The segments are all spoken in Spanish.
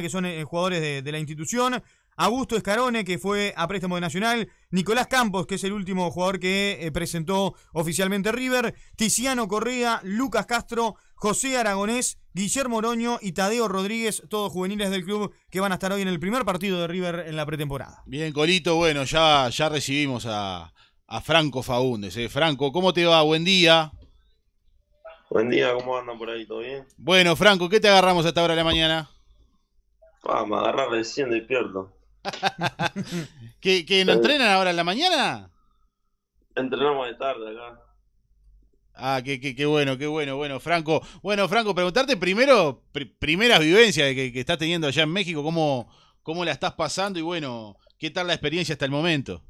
que son eh, jugadores de, la institución. Augusto Escarone, que fue a préstamo de Nacional, Nicolás Campos, que es el último jugador que eh, presentó oficialmente River, Tiziano Correa, Lucas Castro, José Aragonés, Guillermo Oroño y Tadeo Rodríguez, todos juveniles del club que van a estar hoy en el primer partido de River en la pretemporada. Bien, Colito, bueno, ya, ya recibimos a, Franco Faúndez. Eh. Franco, ¿cómo te va? Buen día. Buen día, ¿cómo andan por ahí? ¿Todo bien? Bueno, Franco, ¿qué te agarramos a esta hora de la mañana? Vamos ah, me de recién despierto. ¿Que, que nos eh, entrenan ahora en la mañana? Entrenamos de tarde acá. Ah, qué, bueno, qué bueno, bueno, Franco. Bueno, Franco, preguntarte primero, primeras vivencias que, estás teniendo allá en México, cómo, cómo la estás pasando y bueno, ¿qué tal la experiencia hasta el momento?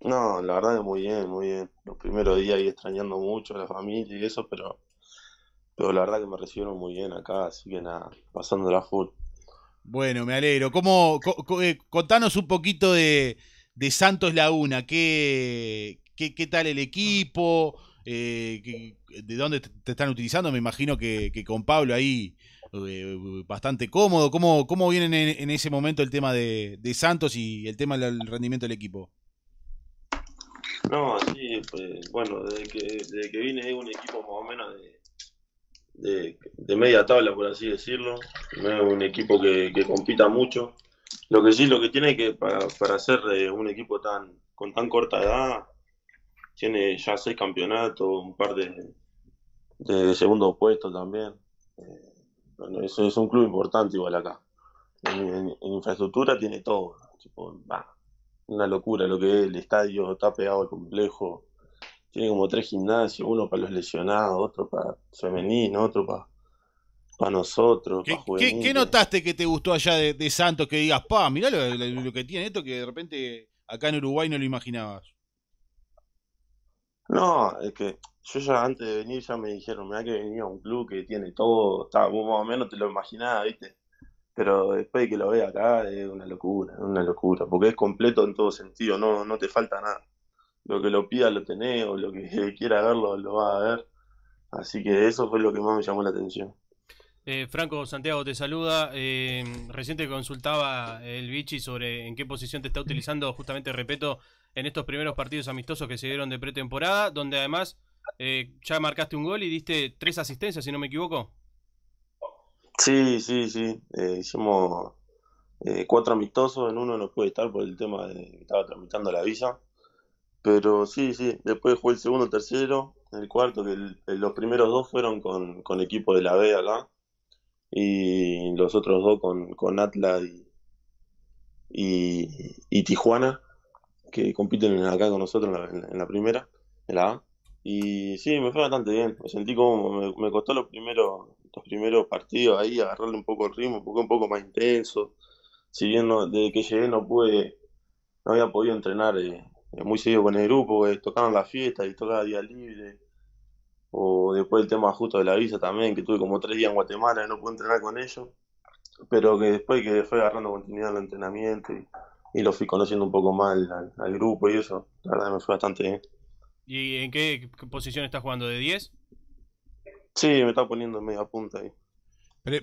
No, la verdad es muy bien, muy bien. Los primeros días ahí extrañando mucho a la familia y eso, pero, pero la verdad que me recibieron muy bien acá, así que nada, la full. Bueno, me alegro. ¿Cómo, eh, contanos un poquito de, Santos Laguna. ¿Qué, qué, tal el equipo? Eh, ¿De dónde te, están utilizando? Me imagino que, con Pablo ahí eh, bastante cómodo. ¿Cómo, cómo vienen en, ese momento el tema de, Santos y el tema del rendimiento del equipo? No, sí, pues, bueno, desde que, desde que vine es un equipo más o menos de, de, media tabla, por así decirlo. No es un equipo que, compita mucho. Lo que sí, lo que tiene que para, para ser eh, un equipo tan con tan corta edad, tiene ya seis campeonatos, un par de, de segundo puesto también. Eh, bueno, es un club importante igual acá. En, infraestructura tiene todo. Tipo, una locura lo que es el estadio, está pegado al complejo tiene como tres gimnasios, uno para los lesionados, otro para femenino, otro para, para nosotros. ¿Qué, para ¿Qué, notaste que te gustó allá de, Santos que digas, pa, mirá lo, que tiene esto que de repente acá en Uruguay no lo imaginabas? No, es que yo ya antes de venir ya me dijeron, mirá que venía un club que tiene todo, está, vos más o menos te lo imaginabas, ¿viste? Pero después de que lo vea acá es una locura, una locura, porque es completo en todo sentido, no, no te falta nada lo que lo pida lo tenés, o lo que quiera verlo lo va a ver. Así que eso fue lo que más me llamó la atención. Eh, Franco Santiago te saluda. Eh, reciente consultaba el Vichy sobre en qué posición te está utilizando, justamente repeto, en estos primeros partidos amistosos que se dieron de pretemporada, donde además eh, ya marcaste un gol y diste tres asistencias, si no me equivoco. Sí, sí, sí. hicimos cuatro amistosos, en uno no pude estar por el tema de que estaba tramitando la visa. Pero sí, sí, después jugué el segundo, el tercero, el cuarto, que eh, los primeros dos fueron con, con equipo de la B acá, y los otros dos con, con Atlas y, Tijuana, que compiten acá con nosotros en la, primera, en la A. Y sí, me fue bastante bien, me sentí como, me, costó los primeros, los primeros partidos ahí, agarrarle un poco el ritmo, porque un poco más intenso, si bien desde que llegué no pude, no había podido entrenar. Eh, eh, muy seguido con el grupo, que eh, tocaron la fiesta y tocaba día libre. O después el tema justo de la visa también, que tuve como tres días en Guatemala y no pude entrenar con ellos. Pero que después que fue agarrando continuidad en el entrenamiento y, lo fui conociendo un poco más al, grupo y eso, la verdad me fue bastante bien. ¿Y en qué posición estás jugando? ¿De 10? Sí, me está poniendo en media punta ahí.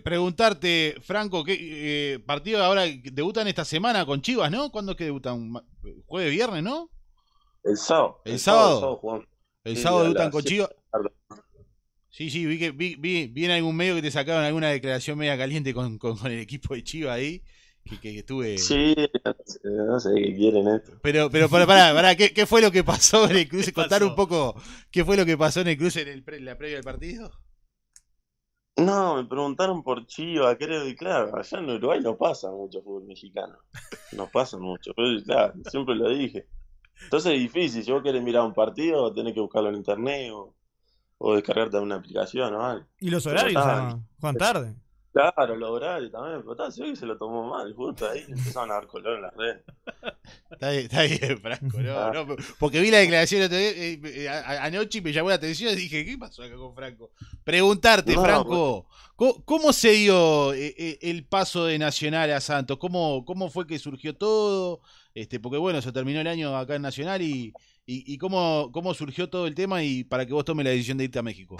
preguntarte, Franco, ¿qué eh, partido ahora debutan esta semana con Chivas, no? ¿Cuándo es que debutan? Jueves, viernes, ¿no? El sábado. El, sábado. El sábado Sí, sí, vi vi, vi, en algún medio que te sacaron alguna declaración media caliente con, con, el equipo de Chivas ahí. Que, que, estuve. Sí, no sé qué quieren esto. Pero, pero para, para, ¿qué, fue lo que pasó en el cruce? Contar un poco qué fue lo que pasó en el cruce en, el la previa del partido. No, me preguntaron por Chivas, creo, y claro, allá en Uruguay no pasa mucho fútbol mexicano. No pasa mucho, pero claro, siempre lo dije. Entonces es difícil, si vos querés mirar un partido, tenés que buscarlo en internet o, o descargarte una aplicación o algo. ¿Y los horarios, ah, Juan? Tarde. Claro, los horarios también, pero tal, se que se lo tomó mal, justo ahí empezaron a dar color en las redes. Está bien, está bien Franco, no, ah. no, porque vi la declaración día, eh, eh, anoche y me llamó la atención y dije, ¿qué pasó acá con Franco? Preguntarte, Franco, pues. ¿cómo, se dio eh, el paso de Nacional a Santos? ¿Cómo, ¿Cómo fue que surgió todo? Este, porque bueno, se terminó el año acá en Nacional y, y, cómo, cómo surgió todo el tema y para que vos tomes la decisión de irte a México.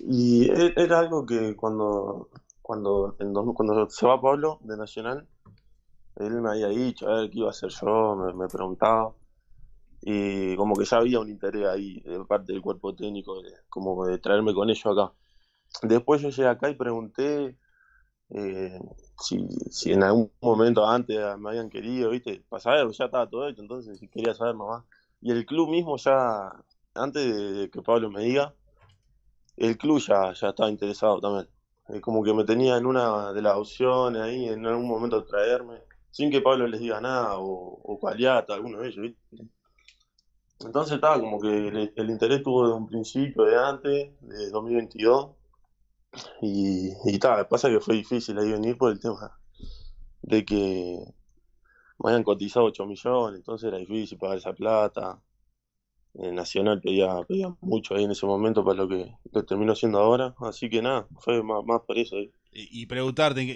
Y e-, era algo que cuando, cuando, cuando se va Pablo de Nacional, él me había dicho, a eh, ver qué iba a hacer yo, me, preguntaba. Y como que ya había un interés ahí de parte del cuerpo técnico, de, como de traerme con ellos acá. Después yo llegué acá y pregunté eh, si, si, en algún momento antes me habían querido, ¿viste? Para ya estaba todo hecho, entonces quería saber nomás. Y el club mismo ya, antes de que Pablo me diga, el club ya, ya estaba interesado también. como que me tenía en una de las opciones ahí, en algún momento traerme, sin que Pablo les diga nada, o, o Caliata, alguno de ellos, Entonces estaba como que el, interés tuvo desde un principio, de antes, de 2022, y, y pasa que fue difícil ahí venir por el tema de que me habían cotizado 8 millones, entonces era difícil pagar esa plata. Eh, nacional pedía, pedía mucho ahí en ese momento para lo que termino terminó siendo ahora. Así que nada, fue más, por eso. Y, y, preguntarte,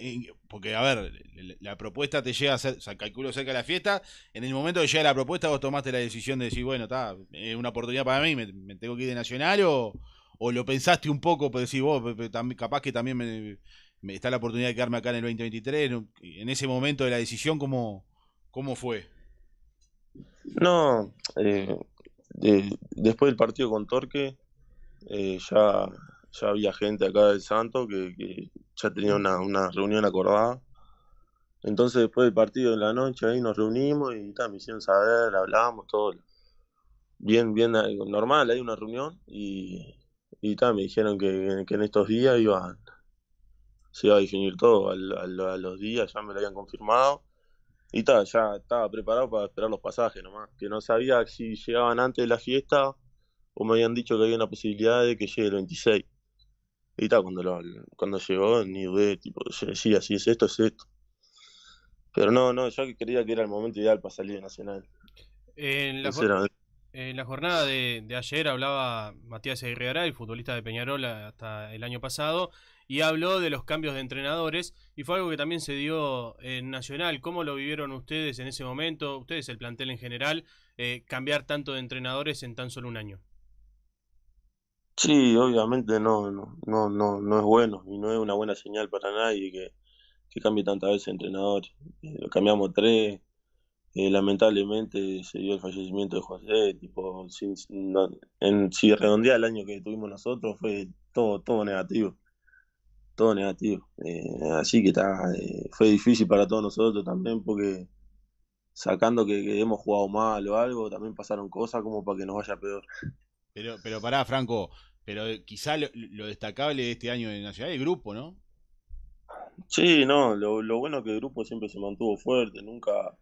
porque a ver, la, propuesta te llega, a ser, calculo cerca de la fiesta. En el momento que llega la propuesta, vos tomaste la decisión de decir, bueno, está, es una oportunidad para mí, me, tengo que ir de Nacional o, lo pensaste un poco, pues decir vos, capaz que también me, está la oportunidad de quedarme acá en el 2023. En ese momento de la decisión, ¿cómo, cómo fue? No, eh, eh, después del partido con Torque, eh, ya, ya había gente acá del Santo que, ya tenía una, reunión acordada. Entonces después del partido de la noche ahí nos reunimos y me hicieron saber, hablamos, todo bien, bien normal, hay una reunión y, y me dijeron que, que, en estos días iban, se iba a definir todo, a los días ya me lo habían confirmado y ta, ya estaba preparado para esperar los pasajes nomás. Que no sabía si llegaban antes de la fiesta o me habían dicho que había una posibilidad de que llegue el 26. Y ta, cuando, cuando llegó, ni dudé, tipo, sí, decía, si es esto, es esto. Pero no, no, yo creía que era el momento ideal para salir de Nacional. En la, en la jornada de, ayer hablaba Matías Aguirre el futbolista de Peñarol hasta el año pasado, y habló de los cambios de entrenadores, y fue algo que también se dio en Nacional. ¿Cómo lo vivieron ustedes en ese momento, ustedes, el plantel en general, eh, cambiar tanto de entrenadores en tan solo un año? Sí, obviamente no, no, no, no, es bueno, y no es una buena señal para nadie que, cambie tantas veces entrenador. Eh, lo cambiamos tres, eh, lamentablemente se dio el fallecimiento de José, tipo, en, si redondea el año que tuvimos nosotros fue todo, todo negativo, todo negativo. Eh, así que está, eh, fue difícil para todos nosotros también porque sacando que, hemos jugado mal o algo, también pasaron cosas como para que nos vaya peor. Pero, pero pará, Franco, pero quizá lo, destacable de este año de Nacional es el grupo, ¿no? Sí, no, lo, lo bueno es que el grupo siempre se mantuvo fuerte, nunca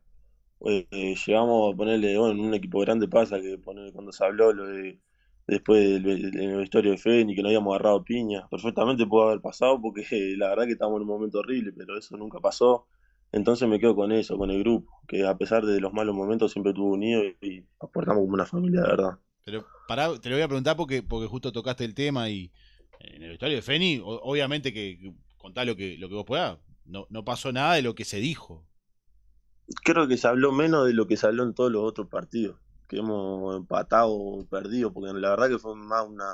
eh, llegamos a ponerle, bueno, en un equipo grande pasa que cuando se habló lo de, después del, de Feni que no habíamos agarrado piña, perfectamente pudo haber pasado porque la verdad que estamos en un momento horrible, pero eso nunca pasó. Entonces me quedo con eso, con el grupo, que a pesar de los malos momentos siempre estuvo unido y, aportamos como una familia, de verdad. Pero para te lo voy a preguntar porque, porque justo tocaste el tema y eh, en el historia de Feni obviamente que, contá lo que, lo que vos puedas, no, no pasó nada de lo que se dijo creo que se habló menos de lo que se habló en todos los otros partidos, que hemos empatado o perdido, porque la verdad que fue más una,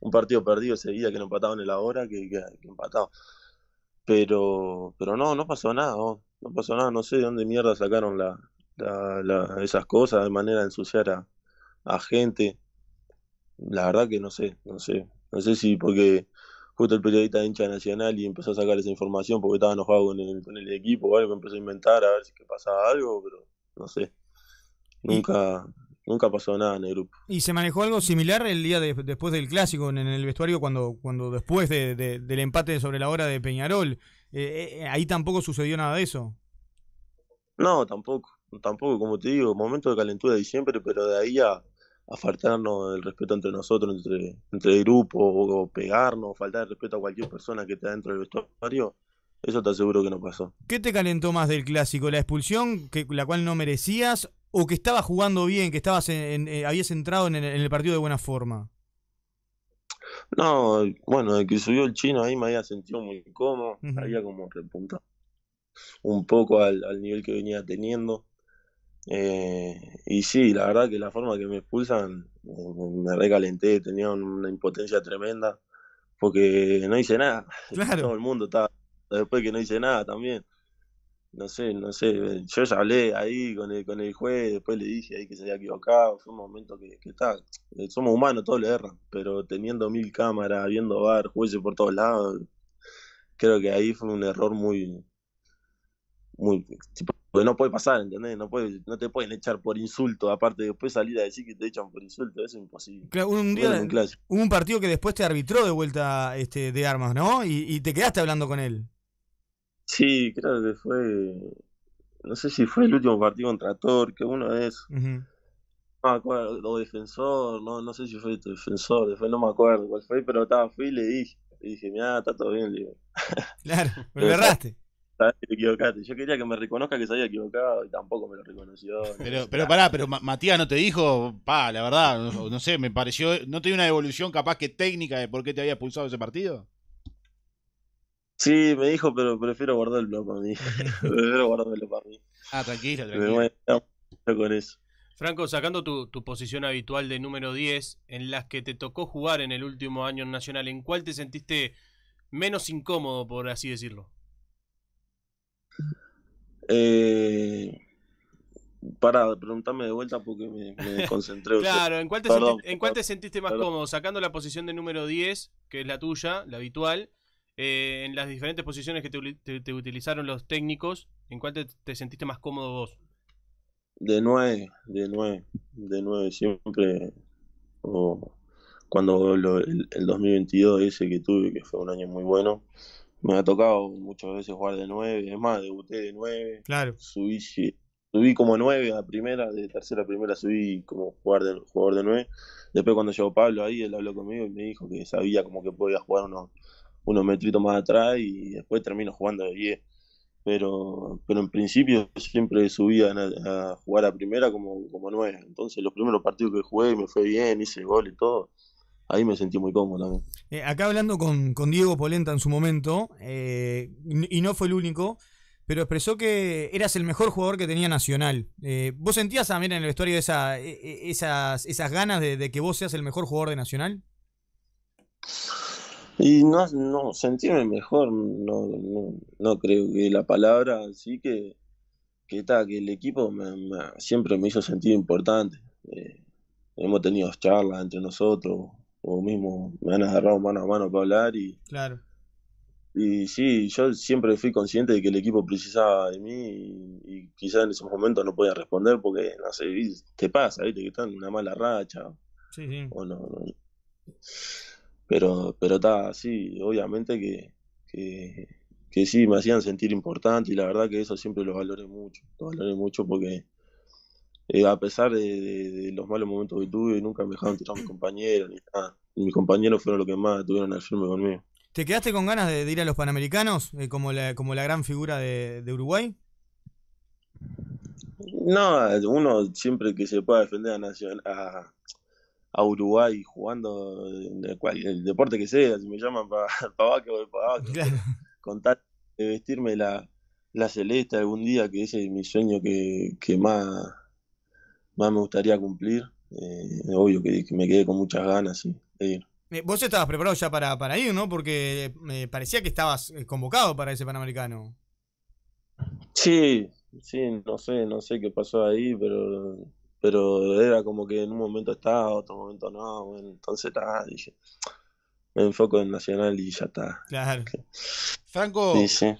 un partido perdido ese día que no empataban en el ahora que, empatado. Pero, pero no, no pasó nada, no pasó nada, no sé de dónde mierda sacaron la, la, esas cosas de manera de ensuciar a, a gente. La verdad que no sé, no sé, no sé si porque justo el periodista de hincha nacional y empezó a sacar esa información porque estaba enojado con el, equipo o algo, empezó a inventar a ver si que pasaba algo, pero no sé. Nunca, nunca pasó nada en el grupo. ¿Y se manejó algo similar el día después del clásico en, el vestuario cuando, cuando después del empate sobre la hora de Peñarol? Eh, eh, eh, ahí tampoco sucedió nada de eso. No, tampoco, tampoco, como te digo, momento de calentura de diciembre, pero de ahí ya, a faltarnos el respeto entre nosotros, entre, entre el grupo, o, pegarnos, faltar el respeto a cualquier persona que está dentro del vestuario, eso te aseguro que no pasó. ¿Qué te calentó más del clásico? ¿La expulsión, que, la cual no merecías, o que estabas jugando bien, que estabas en, eh, habías entrado en el, partido de buena forma? No, bueno, el que subió el chino ahí me había sentido muy cómodo, había como repuntado un poco al nivel que venía teniendo eh, y sí, la verdad que la forma que me expulsan, me recalenté, tenía una impotencia tremenda, porque no hice nada. Todo el mundo estaba, después que no hice nada también. No sé, no sé, eh, yo ya hablé ahí con el, con el juez, después le dije ahí que se había equivocado, fue un momento que, está, eh, somos humanos, todos le erran, pero teniendo mil cámaras, viendo bar, jueces por todos lados, creo que ahí fue un error muy, muy, tipo, pues no puede pasar, ¿entendés? No, puede, no te pueden echar por insulto. Aparte, después salir a decir que te echan por insulto, eso es imposible. un día hubo un partido que después te arbitró de vuelta este, de armas, ¿no? Y, te quedaste hablando con él. Sí, creo que fue. No sé si fue el último partido contra que uno de esos. No me acuerdo, lo defensor, no, no sé si fue tu defensor, después no me acuerdo cuál fue, pero estaba, fui y le dije, le dije, mira, está todo bien, digo. Claro, me agarraste. Yo quería que me reconozca que se había equivocado y tampoco me lo reconoció. Pero, pero pará, pero Matías no te dijo, pa, la verdad, no, sé, me pareció, ¿no te dio una evolución capaz que técnica de por qué te había expulsado ese partido? Sí, me dijo, pero prefiero guardarlo para mí. prefiero guardarlo para mí. Ah, tranquilo, tranquilo. con eso. Franco, sacando tu, tu, posición habitual de número 10, en las que te tocó jugar en el último año Nacional, ¿en cuál te sentiste menos incómodo, por así decirlo? Eh, preguntarme de vuelta porque me, concentré. claro, ¿en cuál, te sentiste, más cómodo? Sacando la posición de número 10, que es la tuya, la habitual, eh, en las diferentes posiciones que te, utilizaron los técnicos, ¿en cuál te, sentiste más cómodo vos? De 9, de 9, de 9, siempre. O cuando el, el, 2022 ese que tuve, que fue un año muy bueno, me ha tocado muchas veces jugar de 9, es más, debuté de 9. Claro. Subí, subí como 9 a primera, de tercera a primera subí como jugador de 9. Después cuando llegó Pablo ahí, él habló conmigo y me dijo que sabía como que podía jugar unos, metritos más atrás y después termino jugando de 10. Pero, pero en principio siempre subía a, jugar a primera como, como 9. Entonces los primeros partidos que jugué me fue bien, hice gol y todo ahí me sentí muy cómodo también. Eh, acá hablando con, Diego Polenta en su momento, eh, y no fue el único, pero expresó que eras el mejor jugador que tenía Nacional. Eh, ¿Vos sentías también en el vestuario esa, e, e, esas, esas ganas de, que vos seas el mejor jugador de Nacional? Y no, no sentirme mejor, no, creo que la palabra, sí que que, que el equipo siempre me hizo sentir importante. hemos tenido charlas entre nosotros, o mismo me han agarrado mano a mano para hablar y claro y sí yo siempre fui consciente de que el equipo precisaba de mí y, quizás en esos momentos no podía responder porque no sé te pasa viste que están en una mala racha sí, sí. pero pero está así obviamente que, que, que sí me hacían sentir importante y la verdad que eso siempre lo valoré mucho lo valoré mucho porque eh, a pesar de, los malos momentos que tuve, nunca me dejaron tirar a mis compañeros Mis compañeros fueron los que más tuvieron al firme conmigo. ¿Te quedaste con ganas de, ir a los Panamericanos eh, como, la, como la gran figura de, Uruguay? No, uno siempre que se pueda defender a, Nacional, a, a Uruguay jugando el, el, deporte que sea, si me llaman para pa o para vaca, de vestirme la, la celeste algún día, que ese es mi sueño que, que más más me gustaría cumplir. Eh, obvio que, me quedé con muchas ganas sí, de ir. Eh, vos estabas preparado ya para, para ir, ¿no? Porque me eh, eh, parecía que estabas convocado para ese Panamericano. Sí, sí, no sé, no sé qué pasó ahí, pero pero era como que en un momento estaba, otro momento no, entonces está, dije, me enfoco en Nacional y ya está. Claro. Franco, sí,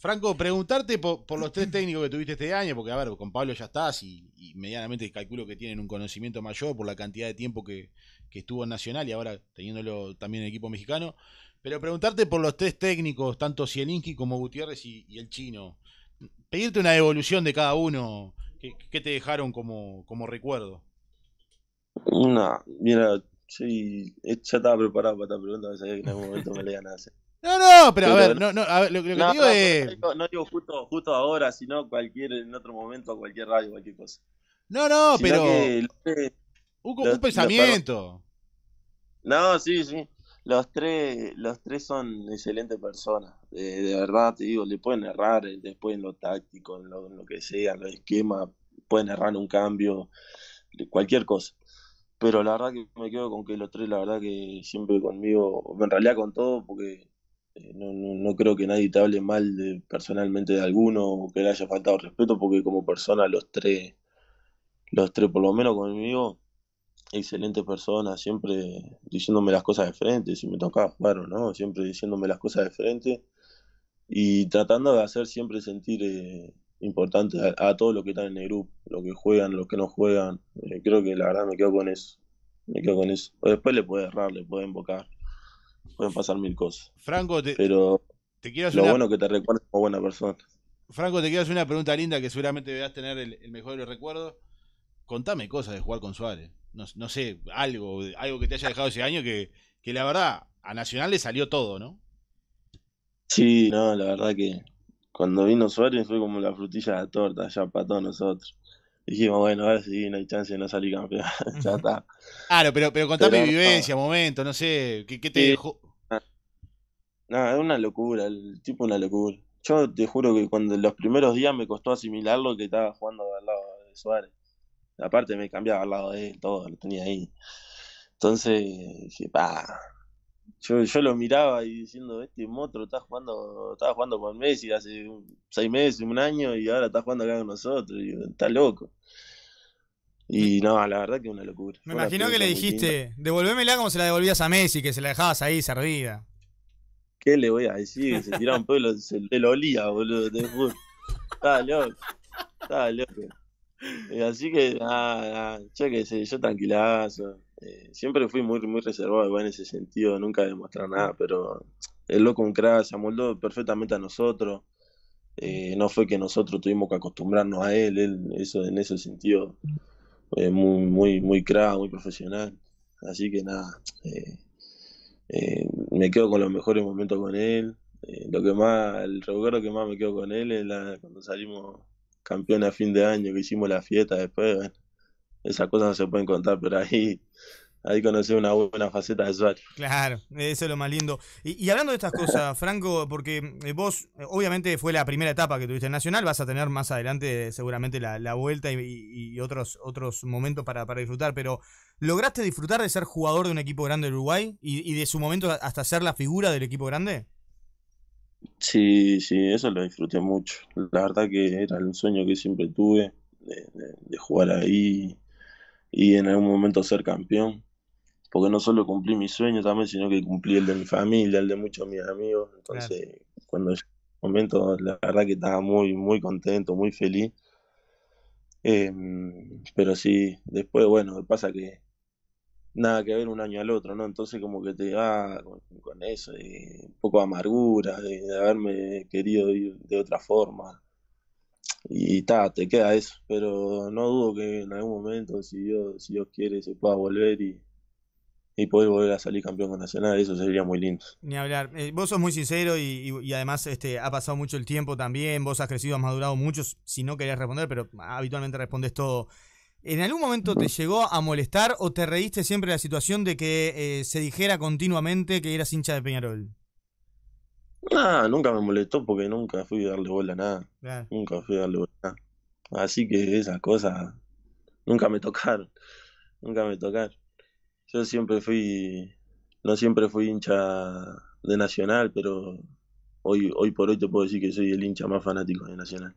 Franco, preguntarte por, los tres técnicos que tuviste este año, porque a ver, con Pablo ya estás y, medianamente calculo que tienen un conocimiento mayor por la cantidad de tiempo que, estuvo en Nacional y ahora teniéndolo también en equipo mexicano. Pero preguntarte por los tres técnicos, tanto Zielinski como Gutiérrez y, el chino. Pedirte una evolución de cada uno, ¿qué, te dejaron como, recuerdo? No, mira, sí, ya estaba preparado para esta pregunta, sabía que en algún momento me le iban no, no, pero, a ver, no, no, lo, que digo es. No digo justo, justo ahora, sino cualquier, en otro momento, cualquier radio, cualquier cosa. No, no, pero. un, pensamiento. no, sí, sí. Los tres, los tres son excelentes personas. de verdad, te digo, le pueden errar eh, después en lo táctico, en lo, que sea, en los esquemas, pueden errar un cambio, cualquier cosa pero la verdad que me quedo con que los tres, la verdad que siempre conmigo, en realidad con todo, porque eh, no, no, no, creo que nadie te hable mal personalmente de alguno o que le haya faltado respeto, porque como persona los tres, los tres por lo menos conmigo, excelentes personas, siempre diciéndome las cosas de frente, si me tocaba jugar no, siempre diciéndome las cosas de frente y tratando de hacer siempre sentir eh, importante a, todos los que están en el grupo, los que juegan, los que no juegan. Eh, creo que la verdad me quedo con eso, me quedo con eso. después le puede errar, le puede invocar pueden pasar mil cosas. Franco, te, pero quiero hacer lo una... bueno que te recuerdes como buena persona. Franco, te quiero hacer una pregunta linda que seguramente deberás tener el, mejor de los recuerdos. Contame cosas de jugar con Suárez. No, sé, algo, algo que te haya dejado ese año que, que la verdad, a Nacional le salió todo, ¿no? Sí, no, la verdad que cuando vino Suárez fue como la frutilla de la torta, ya para todos nosotros dijimos, bueno, ahora sí no hay chance de no salir campeón. ya está. Claro, pero, pero contame vivencia, momento, no sé, ¿qué, qué te dejó? Ah. Nada, es una locura, el tipo una locura. Yo te juro que cuando los primeros días me costó asimilar lo que estaba jugando al lado de Suárez. Aparte me cambiaba al lado de él, todo, lo tenía ahí. Entonces dije, pa, yo, yo lo miraba y diciendo, este Motro estás jugando, estaba jugando con Messi hace seis meses, un año, y ahora está jugando acá con nosotros, y está loco. Y no, la verdad que una locura. Me imagino que le dijiste, devolvémela como se la devolvías a Messi, que se la dejabas ahí servida. ¿Qué le voy a decir? Se tiraba un pelo, se lo olía, boludo, Estaba loco, estaba loco. Y eh, así que, ah, ah, yo qué sé, yo tranquilazo. Eh, siempre fui muy, muy reservado en ese sentido, nunca demostrar nada, pero el loco un crack se amoldó perfectamente a nosotros. Eh, no fue que nosotros tuvimos que acostumbrarnos a él, eso en ese sentido, muy, muy, muy crack, muy profesional. Así que nada, eh, me quedo con los mejores momentos con él. lo que más, el recuerdo que más me quedo con él es cuando salimos campeones a fin de año, que hicimos la fiesta después, esas cosas no se pueden contar, pero ahí ahí conocí una buena faceta de Swatch. Claro, eso es lo más lindo. Y, hablando de estas cosas, Franco, porque eh, vos, eh, obviamente fue la primera etapa que tuviste en Nacional, vas a tener más adelante eh, seguramente la, vuelta y, otros, otros momentos para, disfrutar, pero ¿lograste disfrutar de ser jugador de un equipo grande de Uruguay y, de su momento hasta ser la figura del equipo grande? Sí, sí, eso lo disfruté mucho. La verdad que era el sueño que siempre tuve de, de jugar ahí y en algún momento ser campeón. Porque no solo cumplí mis sueños también, sino que cumplí el de mi familia, el de muchos de mis amigos. Entonces, cuando llegó el momento, la verdad que estaba muy, muy contento, muy feliz. Em, pero sí, después, bueno, pasa que nada que ver un año al otro, ¿no? Entonces como que te va con, eso, y un poco de amargura, de, de haberme querido ir de otra forma. Y te queda eso, pero no dudo que en algún momento, si Dios, si Dios quiere, se pueda volver y, y poder volver a salir campeón con Nacional, eso sería muy lindo. Ni hablar. Eh, vos sos muy sincero y, además este, ha pasado mucho el tiempo también, vos has crecido, has madurado mucho, si no querías responder, pero habitualmente respondes todo. ¿En algún momento te llegó a molestar o te reíste siempre la situación de que eh, se dijera continuamente que eras hincha de Peñarol? Nah, nunca me molestó porque nunca fui a darle bola a nada. Nunca fui a darle bola a nada. Así que esas cosas nunca me tocaron. Nunca me tocaron. Yo siempre fui, no siempre fui hincha de Nacional, pero hoy, hoy por hoy te puedo decir que soy el hincha más fanático de Nacional.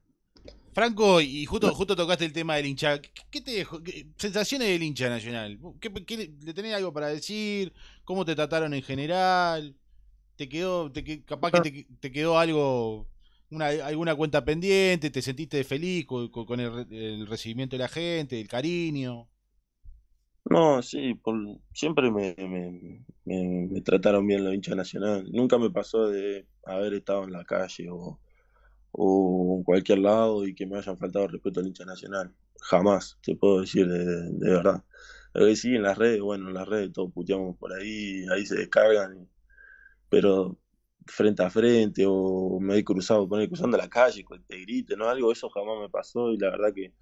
Franco, y justo, justo tocaste el tema del hincha. ¿Qué te dejó? sensaciones del hincha nacional? ¿Qué, le tenés algo para decir? ¿Cómo te trataron en general? te quedó, te, capaz que ah. te, quedó algo, alguna cuenta pendiente, te sentiste feliz con, el, recibimiento de la gente, el cariño. No, sí, siempre me, trataron bien los hinchas nacionales. Nunca me pasó de haber estado en la calle o, en cualquier lado y que me hayan faltado respeto al hincha nacional. Jamás, te puedo decir de, verdad. Pero sí, en las redes, bueno, en las redes todos puteamos por ahí, ahí se descargan pero frente a frente o me he cruzado, poner cruzando la calle, con te grite, ¿no? Algo, eso jamás me pasó y la verdad que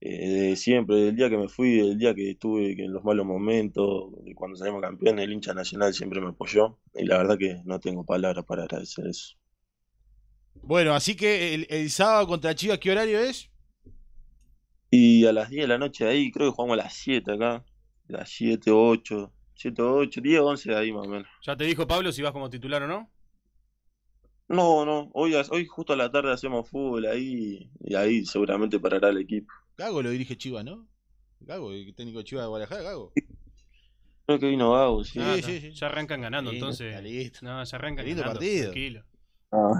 eh, siempre, el día que me fui, el día que estuve en los malos momentos, cuando salimos campeones, el hincha nacional siempre me apoyó y la verdad que no tengo palabras para agradecer eso. Bueno, así que el, sábado contra Chivas, ¿qué horario es? Y a las 10 de la noche ahí, creo que jugamos a las 7 acá, las 7, 8, 108, 10, 11 ahí más o menos. ¿Ya te dijo Pablo si vas como titular o no? No, no, hoy, hoy justo a la tarde hacemos fútbol ahí y ahí seguramente parará el equipo. Gago lo dirige Chivas, ¿no? Gago, el técnico de Chivas de Guadalajara, Gago. Creo que vino Gago, sí. Ah, sí, sí, sí. Ya arrancan ganando entonces. Listo. No, ya arrancan ganando. partido. Tranquilo. Ah,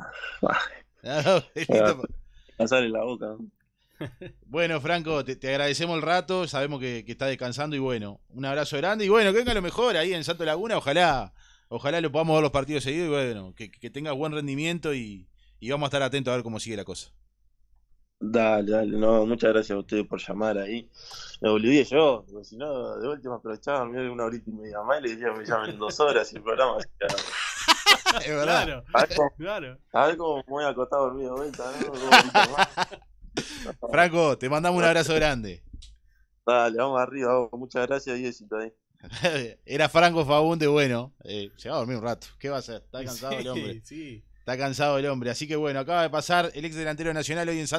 ah. No, lindo. Ah, la boca. Bueno, Franco, te, te, agradecemos el rato, sabemos que, que estás descansando y bueno, un abrazo grande y bueno, que venga lo mejor ahí en Santo Laguna, ojalá, ojalá lo podamos ver los partidos seguidos y bueno, que, que tengas buen rendimiento y, y, vamos a estar atentos a ver cómo sigue la cosa. Dale, dale, no, muchas gracias a ustedes por llamar ahí. Me olvidé yo, porque si no, de última aprovechaba, Me una horita y media más y le decía, me llamen dos horas y el programa. es verdad. Claro, a ver cómo, claro. A me voy a dormido vuelta, Franco, te mandamos un abrazo grande. Dale, vamos arriba, muchas gracias, Era Franco Fabunde, bueno, se eh, va a dormir un rato. ¿Qué va a hacer? Está cansado el hombre. Está cansado el hombre. Así que bueno, acaba de pasar el ex delantero nacional hoy en Santos.